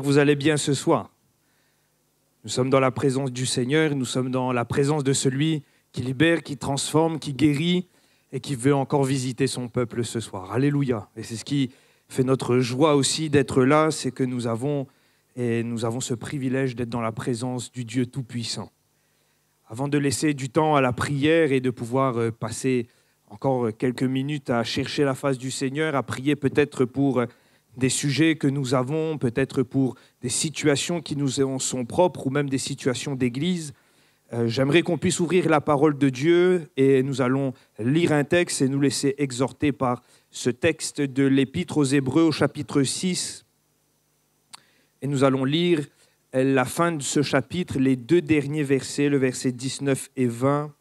que vous allez bien ce soir. Nous sommes dans la présence du Seigneur, nous sommes dans la présence de celui qui libère, qui transforme, qui guérit et qui veut encore visiter son peuple ce soir. Alléluia. Et c'est ce qui fait notre joie aussi d'être là, c'est que nous avons et nous avons ce privilège d'être dans la présence du Dieu Tout-Puissant. Avant de laisser du temps à la prière et de pouvoir euh, passer encore quelques minutes à chercher la face du Seigneur, à prier peut-être pour euh, des sujets que nous avons, peut-être pour des situations qui nous sont propres ou même des situations d'église. Euh, j'aimerais qu'on puisse ouvrir la parole de Dieu et nous allons lire un texte et nous laisser exhorter par ce texte de l'Épître aux Hébreux au chapitre 6. Et nous allons lire la fin de ce chapitre, les deux derniers versets, le verset 19 et 20.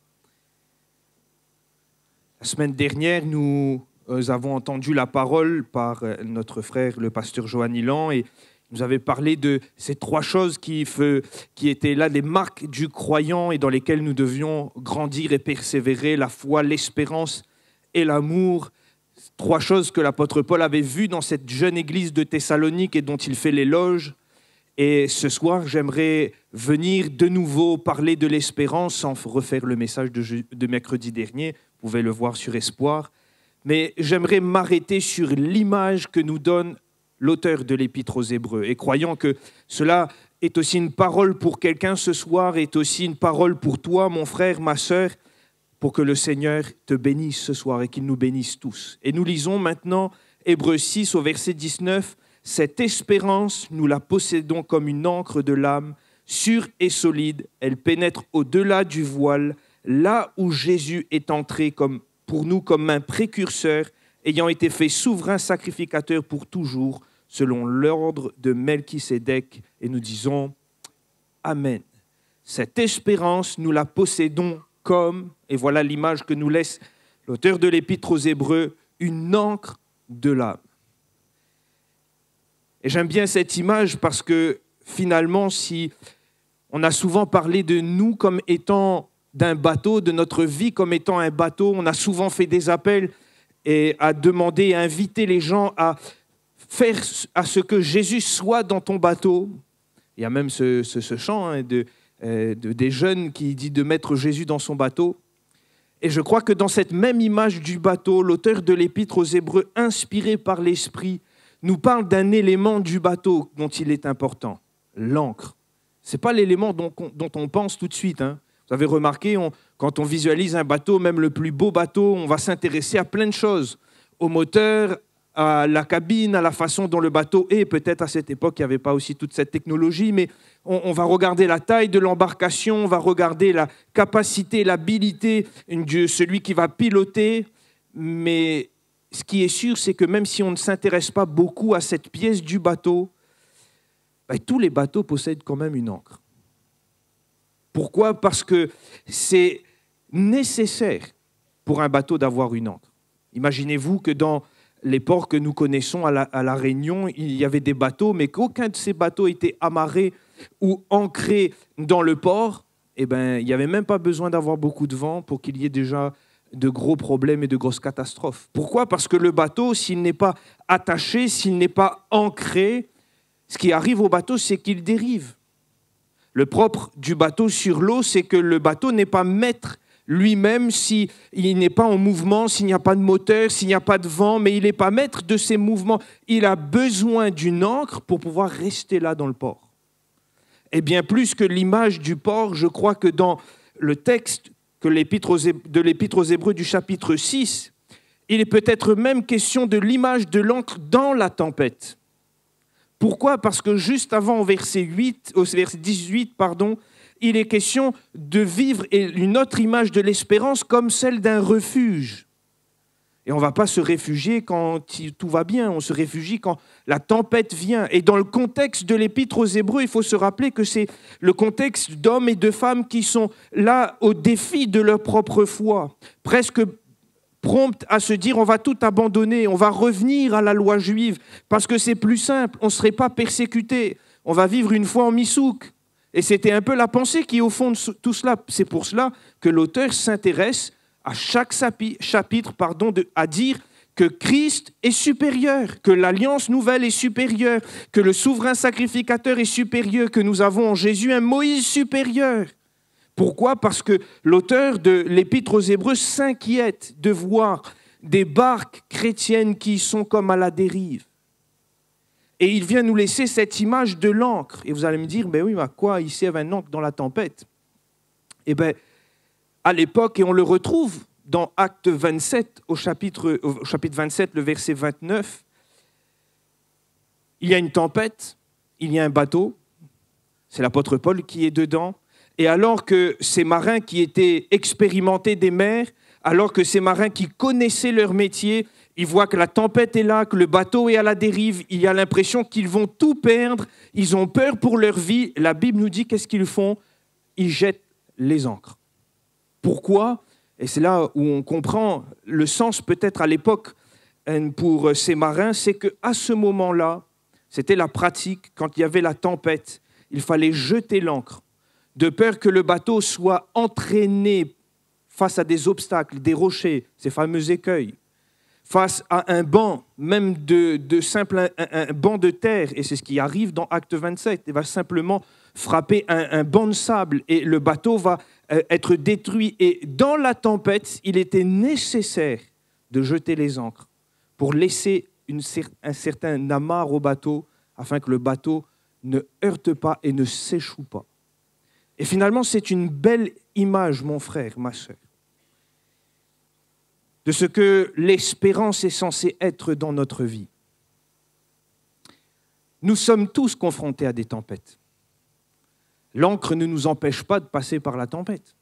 La semaine dernière, nous nous avons entendu la parole par euh, notre frère, le pasteur Johan Ilan, et nous avait parlé de ces trois choses qui, étaient là des marques du croyant et dans lesquelles nous devions grandir et persévérer, la foi, l'espérance et l'amour. Trois choses que l'apôtre Paul avait vues dans cette jeune église de Thessalonique et dont il fait l'éloge. Et ce soir, j'aimerais venir de nouveau parler de l'espérance sans refaire le message de mercredi dernier. Vous pouvez le voir sur Espoir mais j'aimerais m'arrêter sur l'image que nous donne l'auteur de l'Épître aux Hébreux, et croyant que cela est aussi une parole pour quelqu'un ce soir, est aussi une parole pour toi, mon frère, ma sœur, pour que le Seigneur te bénisse ce soir et qu'il nous bénisse tous. Et nous lisons maintenant Hébreux 6 au verset 19, Cette espérance, nous la possédons comme une encre de l'âme, sûre et solide, elle pénètre au-delà du voile, là où Jésus est entré comme pour nous comme un précurseur, ayant été fait souverain sacrificateur pour toujours, selon l'ordre de Melchisedec, Et nous disons Amen. Cette espérance, nous la possédons comme, et voilà l'image que nous laisse l'auteur de l'Épître aux Hébreux, une encre de l'âme. Et j'aime bien cette image parce que finalement, si on a souvent parlé de nous comme étant d'un bateau, de notre vie comme étant un bateau. On a souvent fait des appels et à demander, à inviter les gens à faire à ce que Jésus soit dans ton bateau. Il y a même ce, ce, chant hein, euh, de, des jeunes qui dit de mettre Jésus dans son bateau. Et je crois que dans cette même image du bateau, l'auteur de l'épître aux Hébreux, inspiré par l'Esprit, nous parle d'un élément du bateau dont il est important, l'encre. Ce n'est pas l'élément dont, dont, on pense tout de suite. Hein. Vous avez remarqué, quand on visualise un bateau, même le plus beau bateau, on va s'intéresser à plein de choses, au moteur, à la cabine, à la façon dont le bateau est. Peut-être à cette époque, il n'y avait pas aussi toute cette technologie, mais on, va regarder la taille de l'embarcation, on va regarder la capacité, l'habilité de celui qui va piloter. Mais ce qui est sûr, c'est que même si on ne s'intéresse pas beaucoup à cette pièce du bateau, ben, tous les bateaux possèdent quand même une encre. Pourquoi Parce que c'est nécessaire pour un bateau d'avoir une ancre. Imaginez-vous que dans les ports que nous connaissons à la, Réunion, il y avait des bateaux, mais qu'aucun de ces bateaux était amarré ou ancré dans le port. Eh bien, il n'y avait même pas besoin d'avoir beaucoup de vent pour qu'il y ait déjà de gros problèmes et de grosses catastrophes. Pourquoi Parce que le bateau, s'il n'est pas attaché, s'il n'est pas ancré, ce qui arrive au bateau, c'est qu'il dérive. Le propre du bateau sur l'eau, c'est que le bateau n'est pas maître lui-même s'il n'est pas en mouvement, s'il n'y a pas de moteur, s'il n'y a pas de vent, mais il n'est pas maître de ses mouvements. Il a besoin d'une encre pour pouvoir rester là dans le port. Et bien plus que l'image du port, je crois que dans le texte que de l'Épître aux Hébreux du chapitre 6, il est peut-être même question de l'image de l'encre dans la tempête. Pourquoi Parce que juste avant, au verset, 8, verset 18, pardon, il est question de vivre une autre image de l'espérance comme celle d'un refuge. Et on ne va pas se réfugier quand tout va bien, on se réfugie quand la tempête vient. Et dans le contexte de l'épître aux Hébreux, il faut se rappeler que c'est le contexte d'hommes et de femmes qui sont là au défi de leur propre foi, presque prompte à se dire on va tout abandonner, on va revenir à la loi juive, parce que c'est plus simple, on ne serait pas persécuté, on va vivre une fois en Missouk. Et c'était un peu la pensée qui au fond de tout cela. C'est pour cela que l'auteur s'intéresse à chaque chapitre pardon, de, à dire que Christ est supérieur, que l'alliance nouvelle est supérieure, que le souverain sacrificateur est supérieur, que nous avons en Jésus un Moïse supérieur. Pourquoi Parce que l'auteur de l'Épître aux Hébreux s'inquiète de voir des barques chrétiennes qui sont comme à la dérive. Et il vient nous laisser cette image de l'encre. Et vous allez me dire, mais ben oui, mais à quoi il sert un ancre dans la tempête Eh bien, à l'époque, et on le retrouve dans Acte 27, au chapitre, au chapitre 27, le verset 29, il y a une tempête, il y a un bateau, c'est l'apôtre Paul qui est dedans, et alors que ces marins qui étaient expérimentés des mers, alors que ces marins qui connaissaient leur métier, ils voient que la tempête est là, que le bateau est à la dérive, il y a l'impression qu'ils vont tout perdre, ils ont peur pour leur vie. La Bible nous dit qu'est-ce qu'ils font Ils jettent les ancres. Pourquoi Et c'est là où on comprend le sens peut-être à l'époque hein, pour ces marins, c'est qu'à ce moment-là, c'était la pratique, quand il y avait la tempête, il fallait jeter l'ancre de peur que le bateau soit entraîné face à des obstacles, des rochers, ces fameux écueils, face à un banc, même de, un, banc de terre, et c'est ce qui arrive dans Acte 27, il va simplement frapper un, banc de sable et le bateau va euh, être détruit. Et dans la tempête, il était nécessaire de jeter les ancres pour laisser un certain amarre au bateau afin que le bateau ne heurte pas et ne s'échoue pas. Et finalement, c'est une belle image, mon frère, ma soeur, de ce que l'espérance est censée être dans notre vie. Nous sommes tous confrontés à des tempêtes. L'encre ne nous empêche pas de passer par la tempête.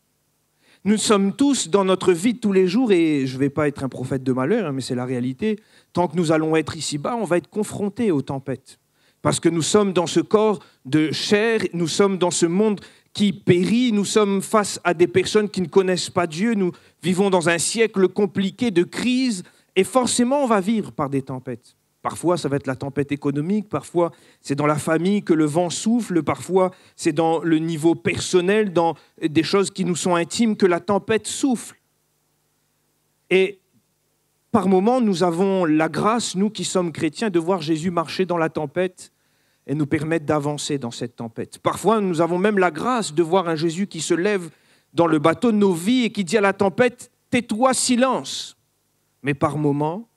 Nous sommes tous dans notre vie tous les jours, et je ne vais pas être un prophète de malheur, hein, mais c'est la réalité. Tant que nous allons être ici-bas, on va être confrontés aux tempêtes. Parce que nous sommes dans ce corps de chair, nous sommes dans ce monde qui périt, nous sommes face à des personnes qui ne connaissent pas Dieu, nous vivons dans un siècle compliqué de crise, et forcément on va vivre par des tempêtes. Parfois, ça va être la tempête économique, parfois c'est dans la famille que le vent souffle, parfois c'est dans le niveau personnel, dans des choses qui nous sont intimes, que la tempête souffle. Et par moments, nous avons la grâce, nous qui sommes chrétiens, de voir Jésus marcher dans la tempête et nous permettent d'avancer dans cette tempête. Parfois, nous avons même la grâce de voir un Jésus qui se lève dans le bateau de nos vies et qui dit à la tempête, tais-toi, silence. Mais par moments,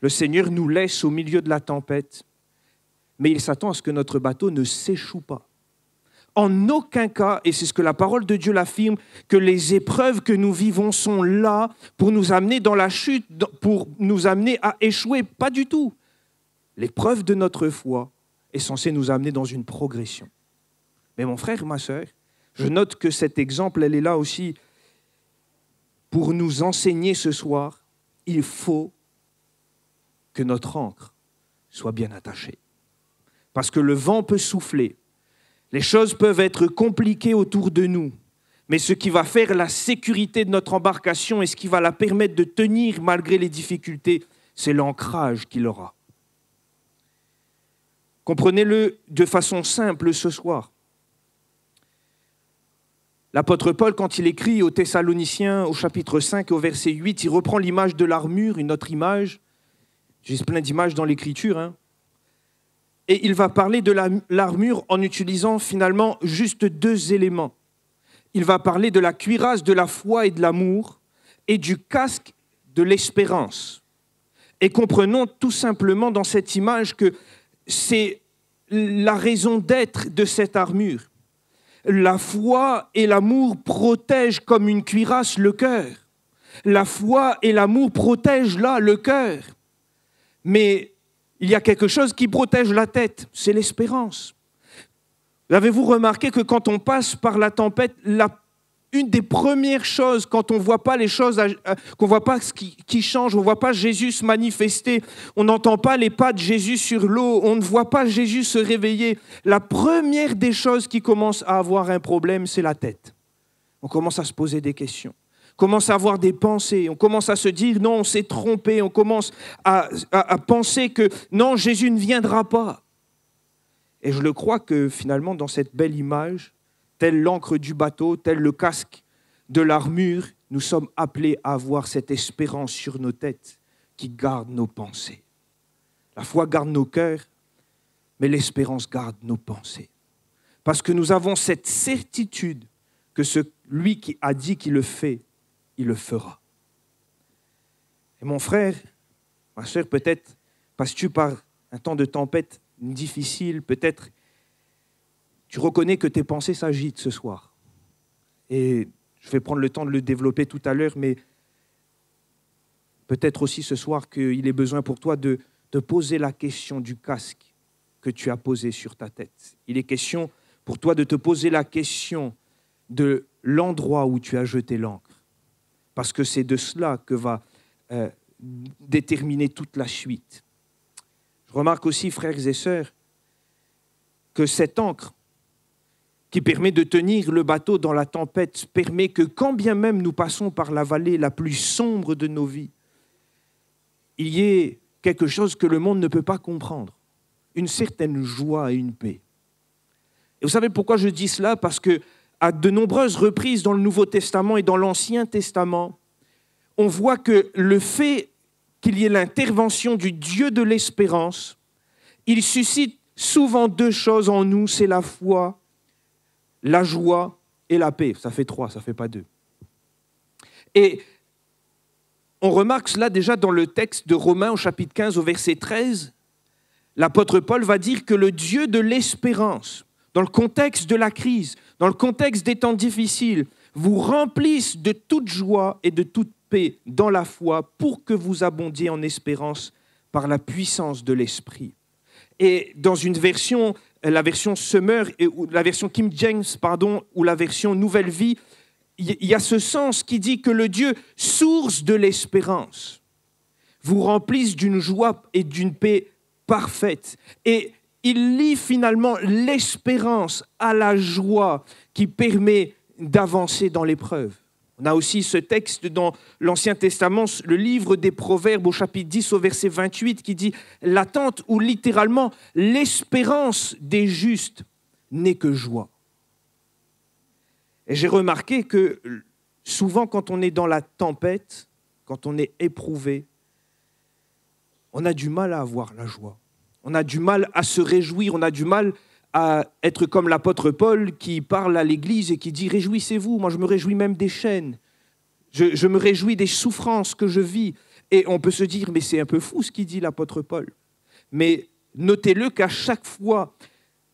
le Seigneur nous laisse au milieu de la tempête, mais il s'attend à ce que notre bateau ne s'échoue pas. En aucun cas, et c'est ce que la parole de Dieu l'affirme, que les épreuves que nous vivons sont là pour nous amener dans la chute, pour nous amener à échouer, pas du tout. L'épreuve de notre foi est censé nous amener dans une progression. Mais mon frère, ma soeur, je note que cet exemple, elle est là aussi pour nous enseigner ce soir, il faut que notre ancre soit bien attachée. Parce que le vent peut souffler, les choses peuvent être compliquées autour de nous, mais ce qui va faire la sécurité de notre embarcation et ce qui va la permettre de tenir malgré les difficultés, c'est l'ancrage qu'il aura. Comprenez-le de façon simple ce soir. L'apôtre Paul, quand il écrit aux Thessaloniciens au chapitre 5 au verset 8, il reprend l'image de l'armure, une autre image. J'ai plein d'images dans l'écriture. Hein. Et il va parler de l'armure en utilisant finalement juste deux éléments. Il va parler de la cuirasse de la foi et de l'amour et du casque de l'espérance. Et comprenons tout simplement dans cette image que c'est la raison d'être de cette armure. La foi et l'amour protègent comme une cuirasse le cœur. La foi et l'amour protègent là le cœur. Mais il y a quelque chose qui protège la tête, c'est l'espérance. Avez-vous remarqué que quand on passe par la tempête, la une des premières choses quand on ne voit pas les choses, euh, qu'on voit pas ce qui, change, on voit pas Jésus se manifester, on n'entend pas les pas de Jésus sur l'eau, on ne voit pas Jésus se réveiller. La première des choses qui commence à avoir un problème, c'est la tête. On commence à se poser des questions, on commence à avoir des pensées, on commence à se dire non, on s'est trompé, on commence à penser que non, Jésus ne viendra pas. Et je le crois que finalement, dans cette belle image, Tel l'encre du bateau, tel le casque de l'armure, nous sommes appelés à avoir cette espérance sur nos têtes qui garde nos pensées. La foi garde nos cœurs, mais l'espérance garde nos pensées. Parce que nous avons cette certitude que celui qui a dit qu'il le fait, il le fera. Et mon frère, ma soeur, peut-être passes-tu par un temps de tempête difficile, peut-être tu reconnais que tes pensées s'agitent ce soir. Et je vais prendre le temps de le développer tout à l'heure, mais peut-être aussi ce soir qu'il est besoin pour toi de, de poser la question du casque que tu as posé sur ta tête. Il est question pour toi de te poser la question de l'endroit où tu as jeté l'encre, parce que c'est de cela que va euh, déterminer toute la suite. Je remarque aussi, frères et sœurs, que cette encre, qui permet de tenir le bateau dans la tempête, permet que quand bien même nous passons par la vallée la plus sombre de nos vies, il y ait quelque chose que le monde ne peut pas comprendre, une certaine joie et une paix. Et vous savez pourquoi je dis cela Parce que à de nombreuses reprises dans le Nouveau Testament et dans l'Ancien Testament, on voit que le fait qu'il y ait l'intervention du Dieu de l'espérance, il suscite souvent deux choses en nous, c'est la foi la joie et la paix. Ça fait trois, ça ne fait pas deux. Et on remarque cela déjà dans le texte de Romains au chapitre 15 au verset 13. L'apôtre Paul va dire que le Dieu de l'espérance, dans le contexte de la crise, dans le contexte des temps difficiles, vous remplisse de toute joie et de toute paix dans la foi pour que vous abondiez en espérance par la puissance de l'Esprit. Et dans une version la version Summer, et, la version Kim James, pardon, ou la version Nouvelle Vie, il y, y a ce sens qui dit que le Dieu, source de l'espérance, vous remplisse d'une joie et d'une paix parfaite. Et il lie finalement l'espérance à la joie qui permet d'avancer dans l'épreuve. On a aussi ce texte dans l'Ancien Testament, le livre des Proverbes au chapitre 10 au verset 28 qui dit ⁇ L'attente ou littéralement l'espérance des justes n'est que joie ⁇ Et j'ai remarqué que souvent quand on est dans la tempête, quand on est éprouvé, on a du mal à avoir la joie. On a du mal à se réjouir, on a du mal être comme l'apôtre Paul qui parle à l'Église et qui dit Réjouissez-vous, moi je me réjouis même des chaînes, je, me réjouis des souffrances que je vis. Et on peut se dire Mais c'est un peu fou ce qu'il dit l'apôtre Paul. Mais notez-le qu'à chaque fois,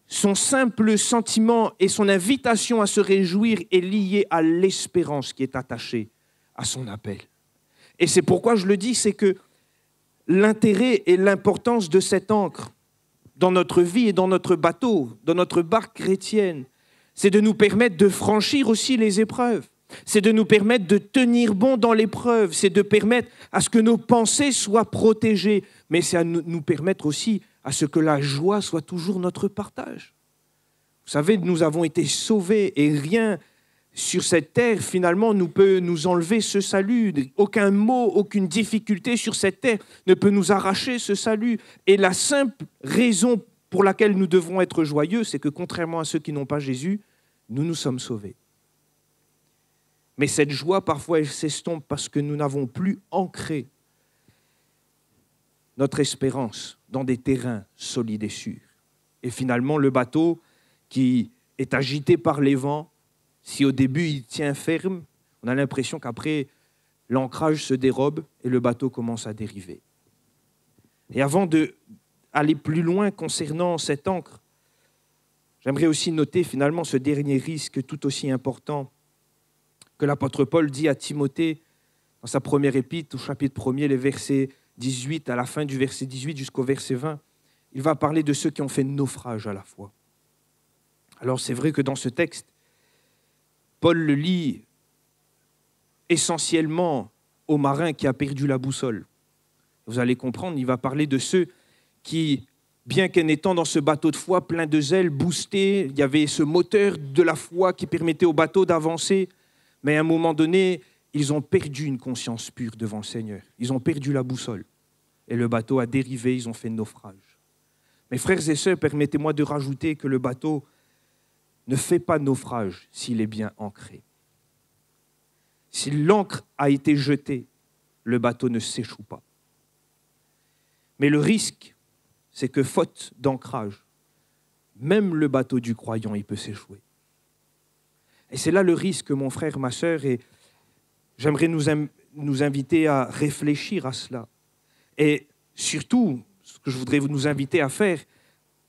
son simple sentiment et son invitation à se réjouir est lié à l'espérance qui est attachée à son appel. Et c'est pourquoi je le dis, c'est que l'intérêt et l'importance de cette encre, dans notre vie et dans notre bateau, dans notre barque chrétienne. C'est de nous permettre de franchir aussi les épreuves. C'est de nous permettre de tenir bon dans l'épreuve. C'est de permettre à ce que nos pensées soient protégées. Mais c'est à nous permettre aussi à ce que la joie soit toujours notre partage. Vous savez, nous avons été sauvés et rien sur cette terre, finalement, nous peut nous enlever ce salut. Aucun mot, aucune difficulté sur cette terre ne peut nous arracher ce salut. Et la simple raison pour laquelle nous devons être joyeux, c'est que contrairement à ceux qui n'ont pas Jésus, nous nous sommes sauvés. Mais cette joie, parfois, elle s'estompe parce que nous n'avons plus ancré notre espérance dans des terrains solides et sûrs. Et finalement, le bateau qui est agité par les vents, si au début il tient ferme, on a l'impression qu'après l'ancrage se dérobe et le bateau commence à dériver. Et avant d'aller plus loin concernant cette ancre, j'aimerais aussi noter finalement ce dernier risque tout aussi important que l'apôtre Paul dit à Timothée dans sa première épître, au chapitre 1er, les versets 18, à la fin du verset 18 jusqu'au verset 20. Il va parler de ceux qui ont fait naufrage à la fois. Alors c'est vrai que dans ce texte, Paul le lit essentiellement au marin qui a perdu la boussole. Vous allez comprendre, il va parler de ceux qui, bien qu'en étant dans ce bateau de foi plein de zèle, boosté, il y avait ce moteur de la foi qui permettait au bateau d'avancer, mais à un moment donné, ils ont perdu une conscience pure devant le Seigneur. Ils ont perdu la boussole. Et le bateau a dérivé, ils ont fait naufrage. Mes frères et sœurs, permettez-moi de rajouter que le bateau ne fait pas naufrage s'il est bien ancré. Si l'ancre a été jetée, le bateau ne s'échoue pas. Mais le risque, c'est que faute d'ancrage, même le bateau du croyant, il peut s'échouer. Et c'est là le risque, mon frère, ma sœur, et j'aimerais nous, nous inviter à réfléchir à cela. Et surtout, ce que je voudrais nous inviter à faire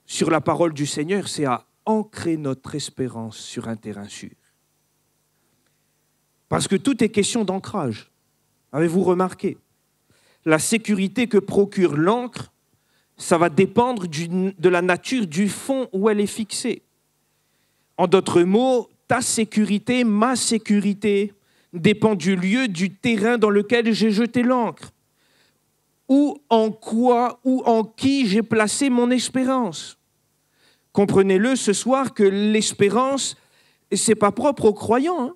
sur la parole du Seigneur, c'est à ancrer notre espérance sur un terrain sûr. Parce que tout est question d'ancrage. Avez-vous remarqué La sécurité que procure l'encre, ça va dépendre de la nature du fond où elle est fixée. En d'autres mots, ta sécurité, ma sécurité, dépend du lieu, du terrain dans lequel j'ai jeté l'encre. Ou en quoi, ou en qui j'ai placé mon espérance. Comprenez-le ce soir que l'espérance, c'est pas propre aux croyants. Hein.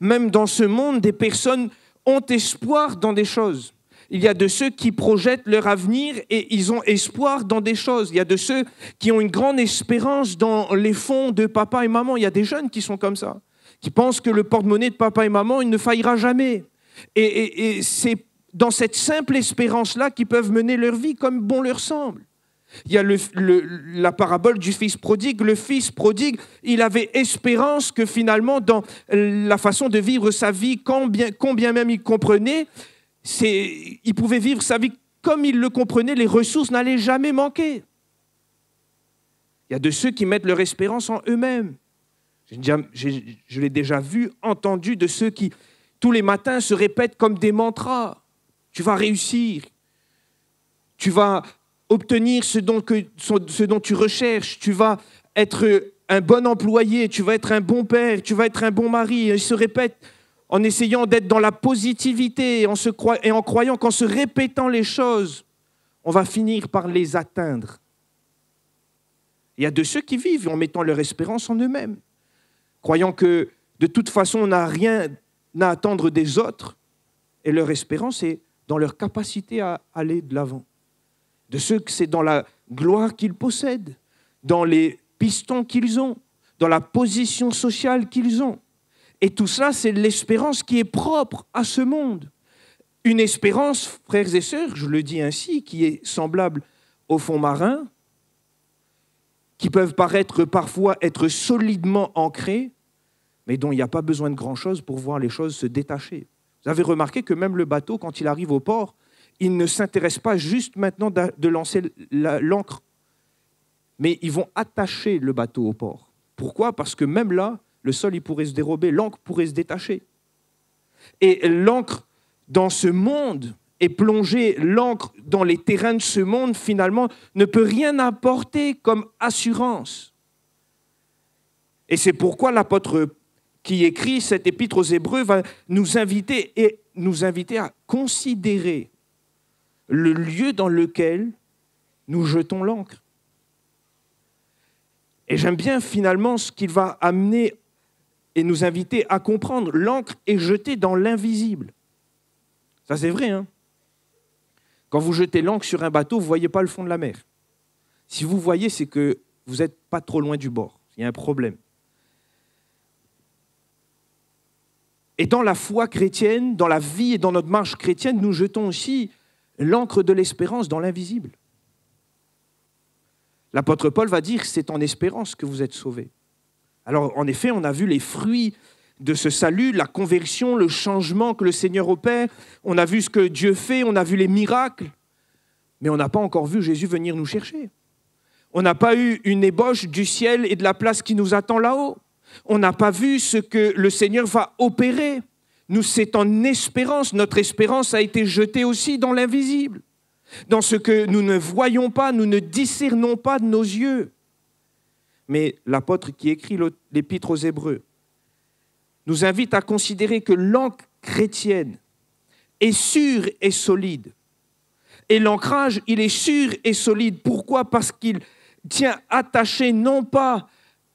Même dans ce monde, des personnes ont espoir dans des choses. Il y a de ceux qui projettent leur avenir et ils ont espoir dans des choses. Il y a de ceux qui ont une grande espérance dans les fonds de papa et maman. Il y a des jeunes qui sont comme ça, qui pensent que le porte-monnaie de papa et maman, il ne faillira jamais. et c'est dans cette simple espérance-là qu'ils peuvent mener leur vie comme bon leur semble. Il y a la parabole du fils prodigue. Le fils prodigue, il avait espérance que finalement, dans la façon de vivre sa vie, combien, combien même il comprenait, il pouvait vivre sa vie comme il le comprenait, les ressources n'allaient jamais manquer. Il y a de ceux qui mettent leur espérance en eux-mêmes. Je, l'ai déjà vu, entendu de ceux qui, tous les matins, se répètent comme des mantras. Tu vas réussir. Tu vas obtenir ce dont, ce dont tu recherches, tu vas être un bon employé, tu vas être un bon père, tu vas être un bon mari. Il se répète en essayant d'être dans la positivité en, se et en croyant qu'en se répétant les choses, on va finir par les atteindre. Il y a de ceux qui vivent en mettant leur espérance en eux-mêmes, croyant que de toute façon, on n'a rien à attendre des autres, et leur espérance est dans leur capacité à aller de l'avant de ceux que c'est dans la gloire qu'ils possèdent, dans les pistons qu'ils ont, dans la position sociale qu'ils ont. Et tout cela, c'est l'espérance qui est propre à ce monde. Une espérance, frères et sœurs, je le dis ainsi, qui est semblable au fond marin, qui peuvent paraître parfois être solidement ancrés, mais dont il n'y a pas besoin de grand-chose pour voir les choses se détacher. Vous avez remarqué que même le bateau, quand il arrive au port, ils ne s'intéressent pas juste maintenant de lancer l'encre, mais ils vont attacher le bateau au port. Pourquoi Parce que même là, le sol il pourrait se dérober, l'encre pourrait se détacher. Et l'encre dans ce monde et plonger l'encre dans les terrains de ce monde, finalement, ne peut rien apporter comme assurance. Et c'est pourquoi l'apôtre qui écrit cette épître aux Hébreux va nous inviter et nous inviter à considérer le lieu dans lequel nous jetons l'encre. Et j'aime bien finalement ce qu'il va amener et nous inviter à comprendre. L'encre est jetée dans l'invisible. Ça c'est vrai. Hein Quand vous jetez l'encre sur un bateau, vous ne voyez pas le fond de la mer. Si vous voyez, c'est que vous n'êtes pas trop loin du bord. Il y a un problème. Et dans la foi chrétienne, dans la vie et dans notre marche chrétienne, nous jetons aussi l'encre de l'espérance dans l'invisible. L'apôtre Paul va dire, c'est en espérance que vous êtes sauvés. Alors en effet, on a vu les fruits de ce salut, la conversion, le changement que le Seigneur opère, on a vu ce que Dieu fait, on a vu les miracles, mais on n'a pas encore vu Jésus venir nous chercher. On n'a pas eu une ébauche du ciel et de la place qui nous attend là-haut. On n'a pas vu ce que le Seigneur va opérer. Nous, c'est en espérance. Notre espérance a été jetée aussi dans l'invisible, dans ce que nous ne voyons pas, nous ne discernons pas de nos yeux. Mais l'apôtre qui écrit l'épître aux Hébreux nous invite à considérer que l'encre chrétienne est sûre et solide. Et l'ancrage, il est sûr et solide. Pourquoi Parce qu'il tient attaché non pas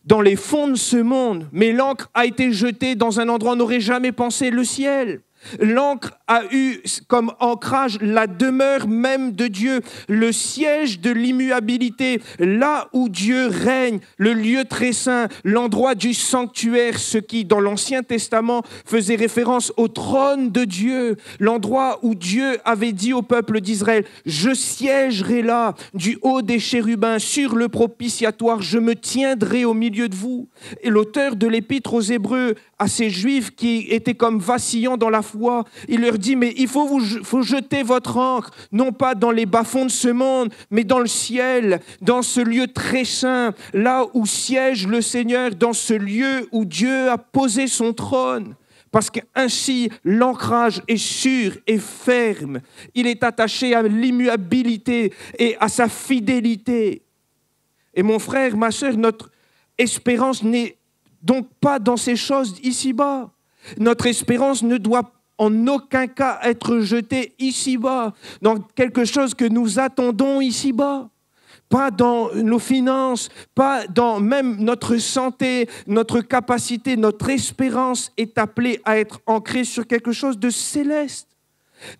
dans les fonds de ce monde, mais l'encre a été jetée dans un endroit où on n'aurait jamais pensé le ciel. L'encre a eu comme ancrage la demeure même de Dieu, le siège de l'immuabilité, là où Dieu règne, le lieu très saint, l'endroit du sanctuaire, ce qui dans l'Ancien Testament faisait référence au trône de Dieu, l'endroit où Dieu avait dit au peuple d'Israël, je siégerai là du haut des chérubins sur le propitiatoire, je me tiendrai au milieu de vous. Et l'auteur de l'épître aux Hébreux, à ces Juifs qui étaient comme vacillants dans la foi, il leur dit, mais il faut, vous, faut jeter votre ancre, non pas dans les bas-fonds de ce monde, mais dans le ciel, dans ce lieu très saint, là où siège le Seigneur, dans ce lieu où Dieu a posé son trône. Parce qu'ainsi, l'ancrage est sûr et ferme. Il est attaché à l'immuabilité et à sa fidélité. Et mon frère, ma soeur notre espérance n'est donc pas dans ces choses ici-bas. Notre espérance ne doit en aucun cas être jeté ici-bas, dans quelque chose que nous attendons ici-bas. Pas dans nos finances, pas dans même notre santé, notre capacité, notre espérance est appelée à être ancrée sur quelque chose de céleste.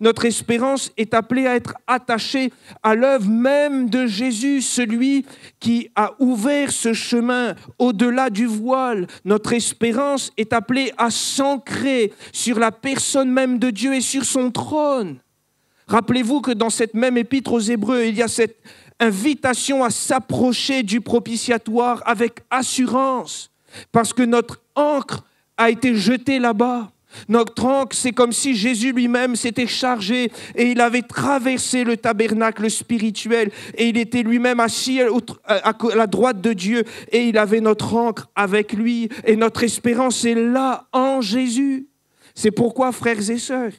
Notre espérance est appelée à être attachée à l'œuvre même de Jésus, celui qui a ouvert ce chemin au-delà du voile. Notre espérance est appelée à s'ancrer sur la personne même de Dieu et sur son trône. Rappelez-vous que dans cette même épître aux Hébreux, il y a cette invitation à s'approcher du propitiatoire avec assurance, parce que notre ancre a été jetée là-bas. Notre encre, c'est comme si Jésus lui-même s'était chargé et il avait traversé le tabernacle spirituel et il était lui-même assis à la droite de Dieu et il avait notre encre avec lui et notre espérance est là en Jésus. C'est pourquoi, frères et sœurs,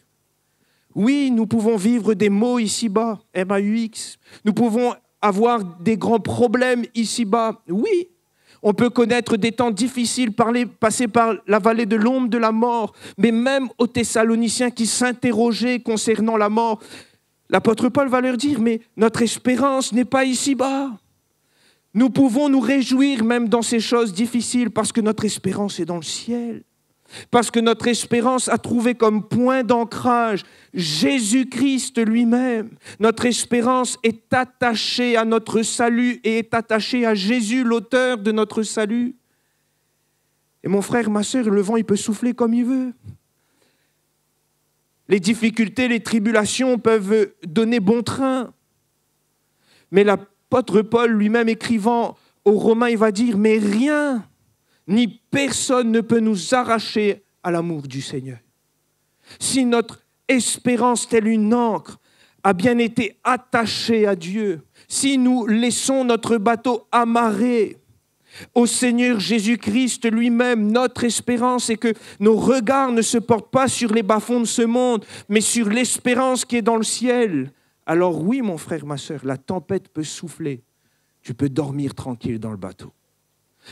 oui, nous pouvons vivre des maux ici-bas, M-A-U-X. Nous pouvons avoir des grands problèmes ici-bas, oui. On peut connaître des temps difficiles, passer par la vallée de l'ombre de la mort, mais même aux Thessaloniciens qui s'interrogeaient concernant la mort, l'apôtre Paul va leur dire, mais notre espérance n'est pas ici-bas. Nous pouvons nous réjouir même dans ces choses difficiles parce que notre espérance est dans le ciel. Parce que notre espérance a trouvé comme point d'ancrage Jésus-Christ lui-même. Notre espérance est attachée à notre salut et est attachée à Jésus, l'auteur de notre salut. Et mon frère, ma soeur, le vent, il peut souffler comme il veut. Les difficultés, les tribulations peuvent donner bon train. Mais l'apôtre Paul lui-même écrivant aux Romains, il va dire, mais rien, ni personne ne peut nous arracher à l'amour du Seigneur. Si notre espérance telle une encre a bien été attachée à Dieu, si nous laissons notre bateau amarré au Seigneur Jésus-Christ lui-même, notre espérance et que nos regards ne se portent pas sur les bas-fonds de ce monde, mais sur l'espérance qui est dans le ciel. Alors oui, mon frère, ma soeur, la tempête peut souffler, tu peux dormir tranquille dans le bateau.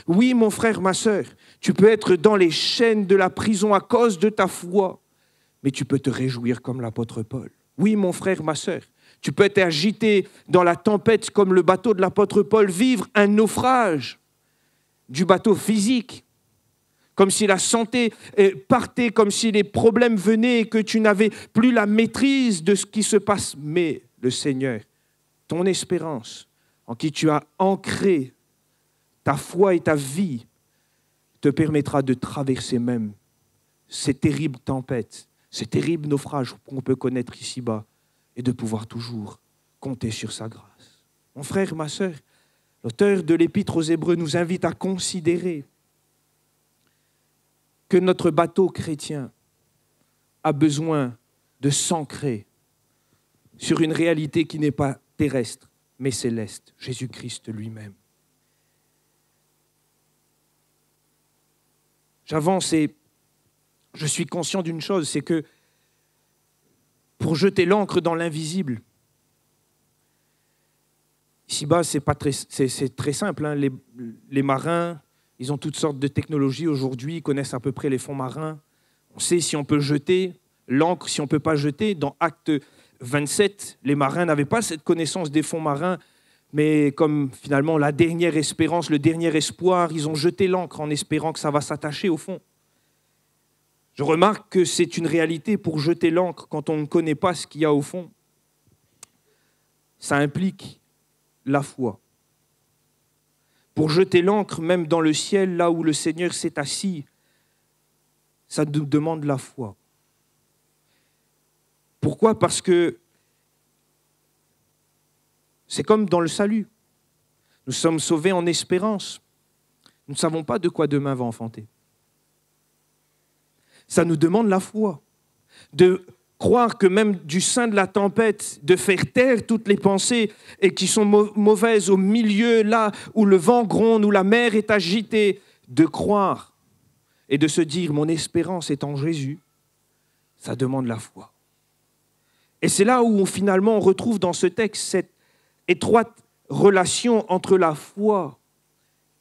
Oui, mon frère, ma sœur, tu peux être dans les chaînes de la prison à cause de ta foi, mais tu peux te réjouir comme l'apôtre Paul. Oui, mon frère, ma sœur, tu peux être agité dans la tempête comme le bateau de l'apôtre Paul, vivre un naufrage du bateau physique, comme si la santé euh, partait, comme si les problèmes venaient et que tu n'avais plus la maîtrise de ce qui se passe. Mais le Seigneur, ton espérance, en qui tu as ancré ta foi et ta vie te permettra de traverser même ces terribles tempêtes, ces terribles naufrages qu'on peut connaître ici-bas, et de pouvoir toujours compter sur sa grâce. Mon frère, ma sœur, l'auteur de l'Épître aux Hébreux nous invite à considérer que notre bateau chrétien a besoin de s'ancrer sur une réalité qui n'est pas terrestre, mais céleste, Jésus-Christ lui-même. J'avance et je suis conscient d'une chose, c'est que pour jeter l'encre dans l'invisible, ici-bas, c'est très, très, simple. Hein. Les, les marins, ils ont toutes sortes de technologies aujourd'hui, ils connaissent à peu près les fonds marins. On sait si on peut jeter l'encre, si on ne peut pas jeter. Dans Acte 27, les marins n'avaient pas cette connaissance des fonds marins mais comme finalement la dernière espérance, le dernier espoir, ils ont jeté l'encre en espérant que ça va s'attacher au fond. Je remarque que c'est une réalité pour jeter l'encre quand on ne connaît pas ce qu'il y a au fond. Ça implique la foi. Pour jeter l'encre, même dans le ciel, là où le Seigneur s'est assis, ça nous demande la foi. Pourquoi Parce que c'est comme dans le salut. Nous sommes sauvés en espérance. Nous ne savons pas de quoi demain va enfanter. Ça nous demande la foi, de croire que même du sein de la tempête, de faire taire toutes les pensées et qui sont mauvaises au milieu, là où le vent gronde, où la mer est agitée, de croire et de se dire mon espérance est en Jésus, ça demande la foi. Et c'est là où on, finalement on retrouve dans ce texte cette étroite relation entre la foi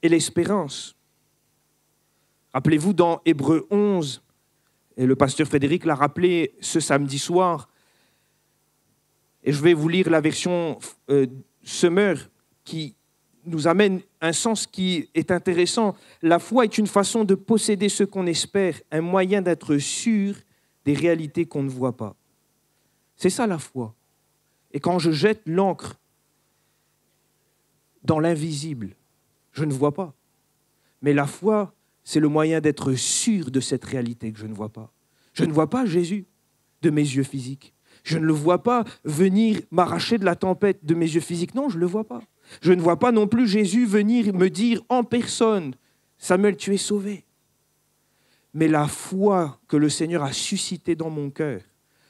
et l'espérance. Rappelez-vous dans Hébreu 11, et le pasteur Frédéric l'a rappelé ce samedi soir, et je vais vous lire la version euh, summer qui nous amène un sens qui est intéressant. La foi est une façon de posséder ce qu'on espère, un moyen d'être sûr des réalités qu'on ne voit pas. C'est ça la foi. Et quand je jette l'encre dans l'invisible. Je ne vois pas. Mais la foi, c'est le moyen d'être sûr de cette réalité que je ne vois pas. Je ne vois pas Jésus de mes yeux physiques. Je ne le vois pas venir m'arracher de la tempête de mes yeux physiques. Non, je ne le vois pas. Je ne vois pas non plus Jésus venir me dire en personne, Samuel, tu es sauvé. Mais la foi que le Seigneur a suscitée dans mon cœur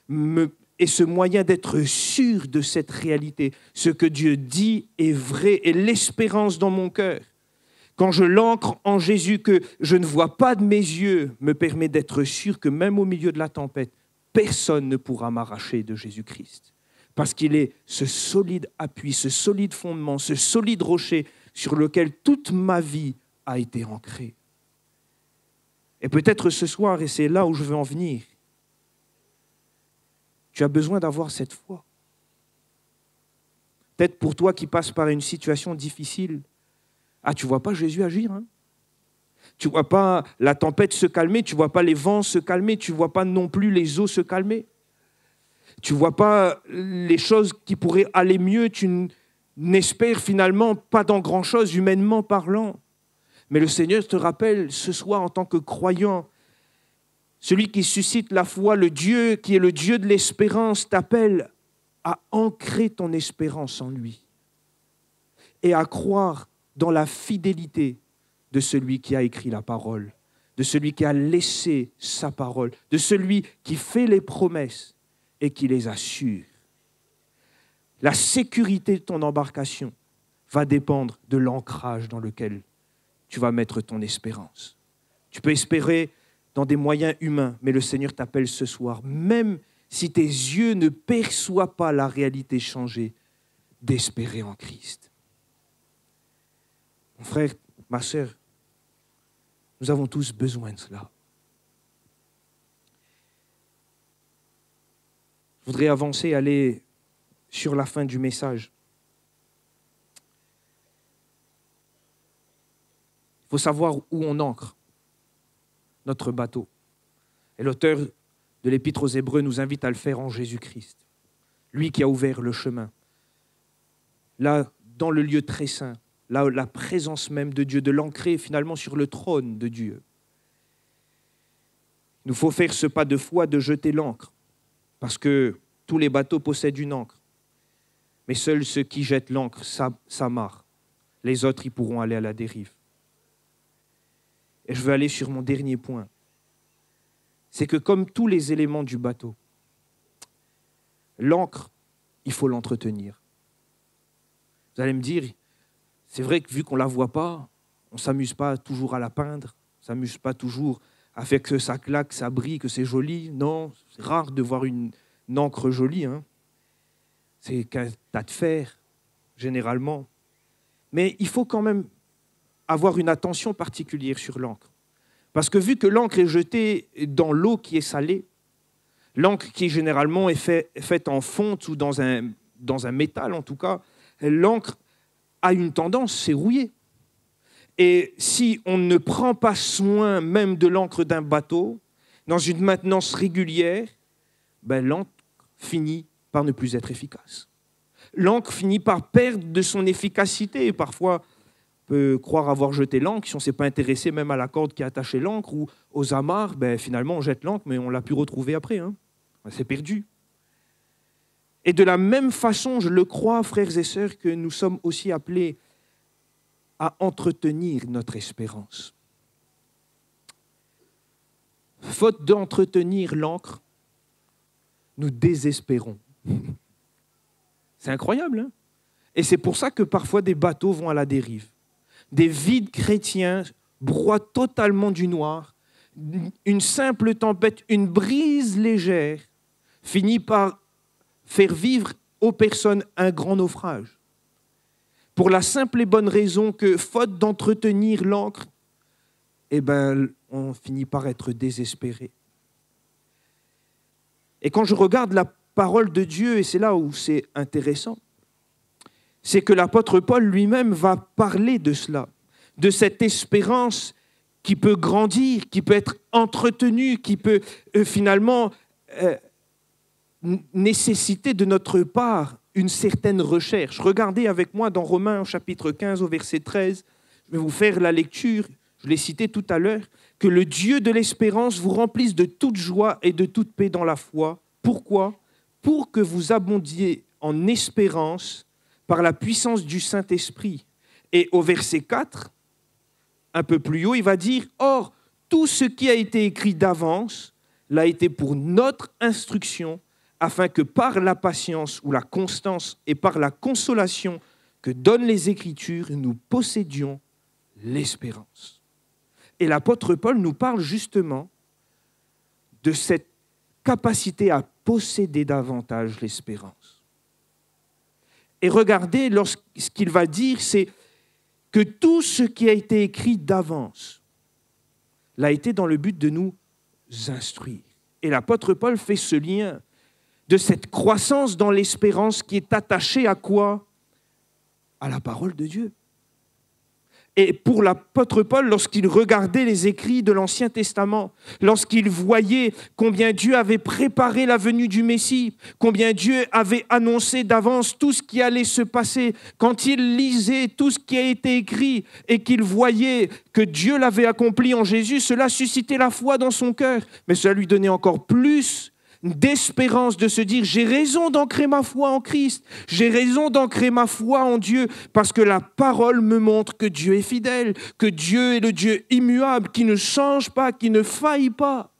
me et ce moyen d'être sûr de cette réalité. Ce que Dieu dit est vrai et l'espérance dans mon cœur. Quand je l'ancre en Jésus que je ne vois pas de mes yeux, me permet d'être sûr que même au milieu de la tempête, personne ne pourra m'arracher de Jésus-Christ. Parce qu'il est ce solide appui, ce solide fondement, ce solide rocher sur lequel toute ma vie a été ancrée. Et peut-être ce soir, et c'est là où je veux en venir, tu as besoin d'avoir cette foi. Peut-être pour toi qui passes par une situation difficile, ah, tu vois pas Jésus agir. Hein tu vois pas la tempête se calmer, tu vois pas les vents se calmer, tu vois pas non plus les eaux se calmer. Tu vois pas les choses qui pourraient aller mieux, tu n'espères finalement pas dans grand-chose humainement parlant. Mais le Seigneur te rappelle ce soir en tant que croyant celui qui suscite la foi, le Dieu qui est le Dieu de l'espérance, t'appelle à ancrer ton espérance en lui et à croire dans la fidélité de celui qui a écrit la parole, de celui qui a laissé sa parole, de celui qui fait les promesses et qui les assure. La sécurité de ton embarcation va dépendre de l'ancrage dans lequel tu vas mettre ton espérance. Tu peux espérer dans des moyens humains, mais le Seigneur t'appelle ce soir, même si tes yeux ne perçoivent pas la réalité changée, d'espérer en Christ. Mon frère, ma soeur, nous avons tous besoin de cela. Je voudrais avancer, aller sur la fin du message. Il faut savoir où on ancre notre bateau. Et l'auteur de l'Épître aux Hébreux nous invite à le faire en Jésus-Christ, lui qui a ouvert le chemin. Là, dans le lieu très saint, là, la présence même de Dieu, de l'ancrer finalement sur le trône de Dieu. Il nous faut faire ce pas de foi de jeter l'ancre, parce que tous les bateaux possèdent une ancre. Mais seuls ceux qui jettent l'ancre s'amarrent. Les autres y pourront aller à la dérive. Et je veux aller sur mon dernier point. C'est que comme tous les éléments du bateau, l'encre, il faut l'entretenir. Vous allez me dire, c'est vrai que vu qu'on ne la voit pas, on ne s'amuse pas toujours à la peindre, on ne s'amuse pas toujours à faire que ça claque, ça brille, que c'est joli. Non, c'est rare de voir une, encre jolie. Hein. C'est qu'un tas de fer, généralement. Mais il faut quand même avoir une attention particulière sur l'encre. Parce que vu que l'encre est jetée dans l'eau qui est salée, l'encre qui généralement est faite en fonte ou dans un, dans un métal en tout cas, l'encre a une tendance, c'est rouillé. Et si on ne prend pas soin même de l'encre d'un bateau, dans une maintenance régulière, ben, l'encre finit par ne plus être efficace. L'encre finit par perdre de son efficacité. Et parfois, peut croire avoir jeté l'ancre si on ne s'est pas intéressé même à la corde qui attachait attaché l'ancre ou aux amarres. Ben, finalement, on jette l'ancre, mais on l'a pu retrouver après. Hein. C'est perdu. Et de la même façon, je le crois, frères et sœurs, que nous sommes aussi appelés à entretenir notre espérance. Faute d'entretenir l'encre, nous désespérons. C'est incroyable. Hein. et c'est pour ça que parfois des bateaux vont à la dérive des vides chrétiens broient totalement du noir. Une simple tempête, une brise légère finit par faire vivre aux personnes un grand naufrage. Pour la simple et bonne raison que, faute d'entretenir l'encre, eh ben, on finit par être désespéré. Et quand je regarde la parole de Dieu, et c'est là où c'est intéressant, c'est que l'apôtre Paul lui-même va parler de cela, de cette espérance qui peut grandir, qui peut être entretenue, qui peut euh, finalement euh, nécessiter de notre part une certaine recherche. Regardez avec moi dans Romains au chapitre 15 au verset 13, je vais vous faire la lecture, je l'ai cité tout à l'heure, que le Dieu de l'espérance vous remplisse de toute joie et de toute paix dans la foi. Pourquoi Pour que vous abondiez en espérance par la puissance du Saint-Esprit. Et au verset 4, un peu plus haut, il va dire, Or, tout ce qui a été écrit d'avance l'a été pour notre instruction, afin que par la patience ou la constance et par la consolation que donnent les Écritures, nous possédions l'espérance. Et l'apôtre Paul nous parle justement de cette capacité à posséder davantage l'espérance. Et regardez, ce qu'il va dire, c'est que tout ce qui a été écrit d'avance l'a été dans le but de nous instruire. Et l'apôtre Paul fait ce lien de cette croissance dans l'espérance qui est attachée à quoi À la parole de Dieu. Et pour l'apôtre Paul, lorsqu'il regardait les écrits de l'Ancien Testament, lorsqu'il voyait combien Dieu avait préparé la venue du Messie, combien Dieu avait annoncé d'avance tout ce qui allait se passer, quand il lisait tout ce qui a été écrit et qu'il voyait que Dieu l'avait accompli en Jésus, cela suscitait la foi dans son cœur, mais cela lui donnait encore plus d'espérance de se dire, j'ai raison d'ancrer ma foi en Christ, j'ai raison d'ancrer ma foi en Dieu, parce que la parole me montre que Dieu est fidèle, que Dieu est le Dieu immuable, qui ne change pas, qui ne faillit pas.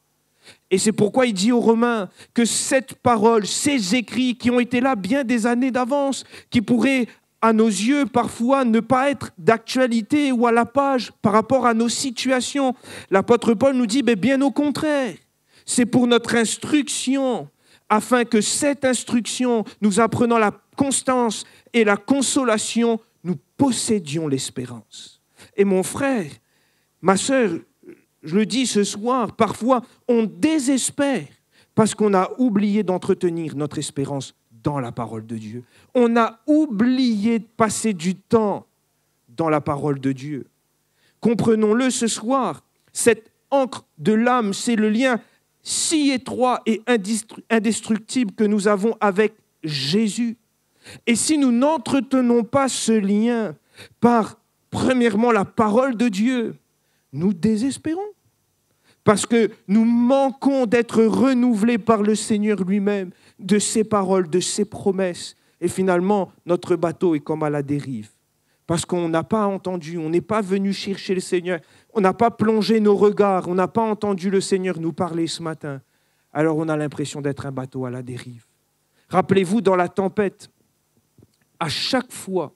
Et c'est pourquoi il dit aux Romains que cette parole, ces écrits qui ont été là bien des années d'avance, qui pourraient à nos yeux parfois ne pas être d'actualité ou à la page par rapport à nos situations, l'apôtre Paul nous dit, ben, bien au contraire, c'est pour notre instruction, afin que cette instruction, nous apprenant la constance et la consolation, nous possédions l'espérance. Et mon frère, ma sœur, je le dis ce soir, parfois on désespère parce qu'on a oublié d'entretenir notre espérance dans la parole de Dieu. On a oublié de passer du temps dans la parole de Dieu. Comprenons-le ce soir, cette encre de l'âme, c'est le lien si étroit et indestructible que nous avons avec Jésus. Et si nous n'entretenons pas ce lien par, premièrement, la parole de Dieu, nous désespérons. Parce que nous manquons d'être renouvelés par le Seigneur lui-même, de ses paroles, de ses promesses. Et finalement, notre bateau est comme à la dérive. Parce qu'on n'a pas entendu, on n'est pas venu chercher le Seigneur on n'a pas plongé nos regards, on n'a pas entendu le Seigneur nous parler ce matin, alors on a l'impression d'être un bateau à la dérive. Rappelez-vous, dans la tempête, à chaque fois,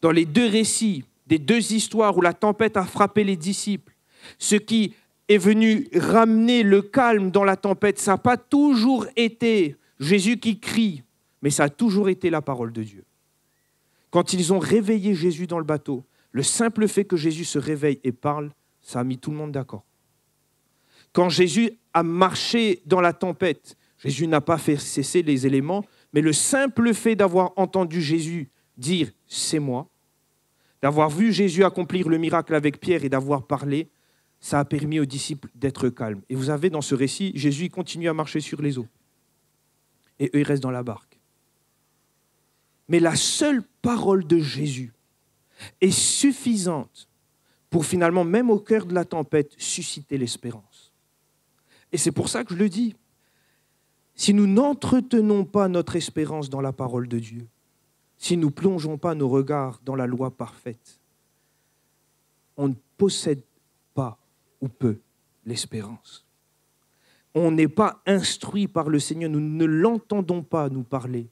dans les deux récits, des deux histoires où la tempête a frappé les disciples, ce qui est venu ramener le calme dans la tempête, ça n'a pas toujours été Jésus qui crie, mais ça a toujours été la parole de Dieu. Quand ils ont réveillé Jésus dans le bateau, le simple fait que Jésus se réveille et parle, ça a mis tout le monde d'accord. Quand Jésus a marché dans la tempête, Jésus n'a pas fait cesser les éléments, mais le simple fait d'avoir entendu Jésus dire C'est moi, d'avoir vu Jésus accomplir le miracle avec Pierre et d'avoir parlé, ça a permis aux disciples d'être calmes. Et vous avez dans ce récit, Jésus continue à marcher sur les eaux. Et eux, ils restent dans la barque. Mais la seule parole de Jésus est suffisante pour finalement, même au cœur de la tempête, susciter l'espérance. Et c'est pour ça que je le dis. Si nous n'entretenons pas notre espérance dans la parole de Dieu, si nous plongeons pas nos regards dans la loi parfaite, on ne possède pas ou peu l'espérance. On n'est pas instruit par le Seigneur, nous ne l'entendons pas nous parler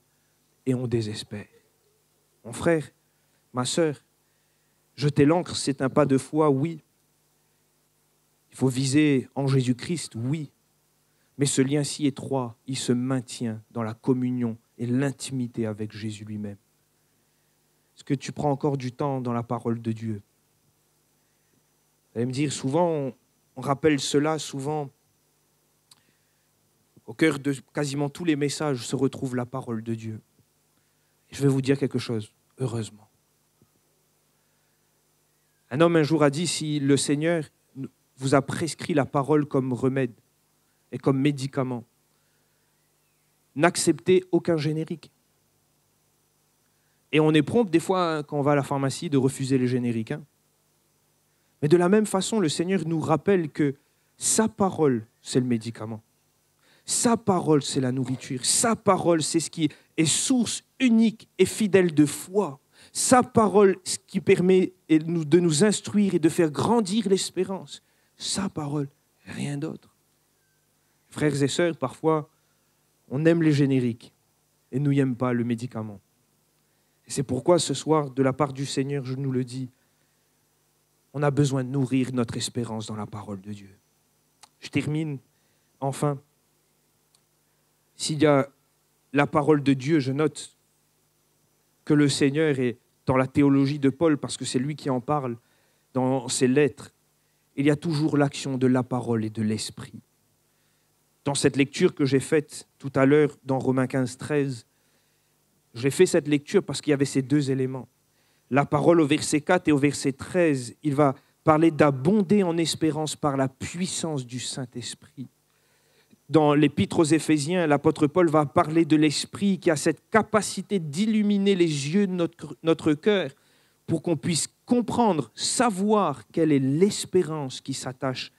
et on désespère. Mon frère, ma sœur, Jeter l'encre, c'est un pas de foi, oui. Il faut viser en Jésus-Christ, oui. Mais ce lien si étroit, il se maintient dans la communion et l'intimité avec Jésus lui-même. Est-ce que tu prends encore du temps dans la parole de Dieu Vous allez me dire, souvent, on, rappelle cela, souvent, au cœur de quasiment tous les messages se retrouve la parole de Dieu. je vais vous dire quelque chose, heureusement. Un homme un jour a dit, si le Seigneur vous a prescrit la parole comme remède et comme médicament, n'acceptez aucun générique. Et on est prompt des fois hein, quand on va à la pharmacie de refuser les génériques. Hein. Mais de la même façon, le Seigneur nous rappelle que sa parole, c'est le médicament. Sa parole, c'est la nourriture. Sa parole, c'est ce qui est source unique et fidèle de foi sa parole ce qui permet de nous instruire et de faire grandir l'espérance. Sa parole, rien d'autre. Frères et sœurs, parfois, on aime les génériques et nous n'aimons pas le médicament. c'est pourquoi ce soir, de la part du Seigneur, je nous le dis, on a besoin de nourrir notre espérance dans la parole de Dieu. Je termine, enfin, s'il y a la parole de Dieu, je note que le Seigneur est dans la théologie de Paul, parce que c'est lui qui en parle dans ses lettres, il y a toujours l'action de la parole et de l'esprit. Dans cette lecture que j'ai faite tout à l'heure dans Romains 15, 13, j'ai fait cette lecture parce qu'il y avait ces deux éléments. La parole au verset 4 et au verset 13, il va parler d'abonder en espérance par la puissance du Saint-Esprit. Dans l'épître aux Éphésiens, l'apôtre Paul va parler de l'Esprit qui a cette capacité d'illuminer les yeux de notre, cœur pour qu'on puisse comprendre, savoir quelle est l'espérance qui s'attache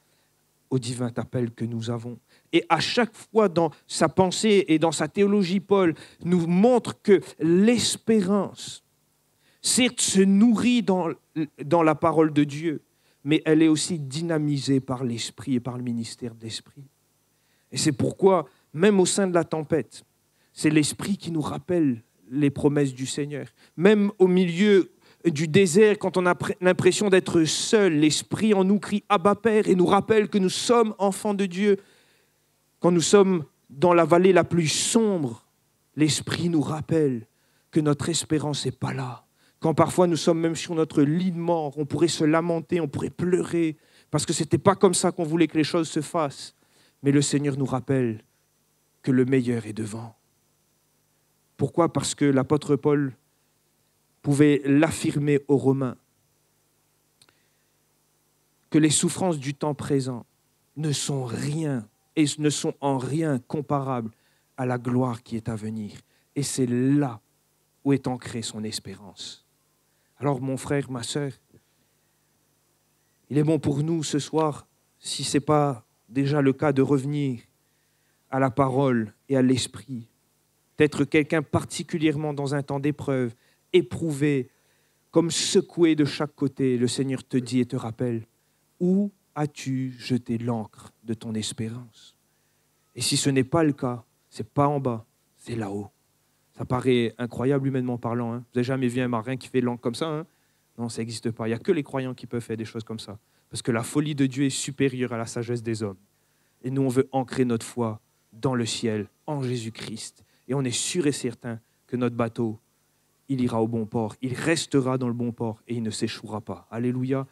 au divin appel que nous avons. Et à chaque fois dans sa pensée et dans sa théologie, Paul nous montre que l'espérance, certes, se nourrit dans, dans la parole de Dieu, mais elle est aussi dynamisée par l'Esprit et par le ministère de l'Esprit. Et c'est pourquoi, même au sein de la tempête, c'est l'Esprit qui nous rappelle les promesses du Seigneur. Même au milieu du désert, quand on a l'impression d'être seul, l'Esprit en nous crie Abba Père et nous rappelle que nous sommes enfants de Dieu. Quand nous sommes dans la vallée la plus sombre, l'Esprit nous rappelle que notre espérance n'est pas là. Quand parfois nous sommes même sur notre lit de mort, on pourrait se lamenter, on pourrait pleurer, parce que ce n'était pas comme ça qu'on voulait que les choses se fassent mais le Seigneur nous rappelle que le meilleur est devant. Pourquoi Parce que l'apôtre Paul pouvait l'affirmer aux Romains, que les souffrances du temps présent ne sont rien et ne sont en rien comparables à la gloire qui est à venir. Et c'est là où est ancrée son espérance. Alors mon frère, ma sœur, il est bon pour nous ce soir, si ce n'est pas déjà le cas de revenir à la parole et à l'esprit, d'être quelqu'un particulièrement dans un temps d'épreuve, éprouvé, comme secoué de chaque côté, le Seigneur te dit et te rappelle, où as-tu jeté l'encre de ton espérance Et si ce n'est pas le cas, c'est pas en bas, c'est là-haut. Ça paraît incroyable humainement parlant. Hein. Vous n'avez jamais vu un marin qui fait l'encre comme ça hein? Non, ça n'existe pas. Il n'y a que les croyants qui peuvent faire des choses comme ça. Parce que la folie de Dieu est supérieure à la sagesse des hommes. Et nous, on veut ancrer notre foi dans le ciel, en Jésus-Christ. Et on est sûr et certain que notre bateau, il ira au bon port, il restera dans le bon port et il ne s'échouera pas. Alléluia.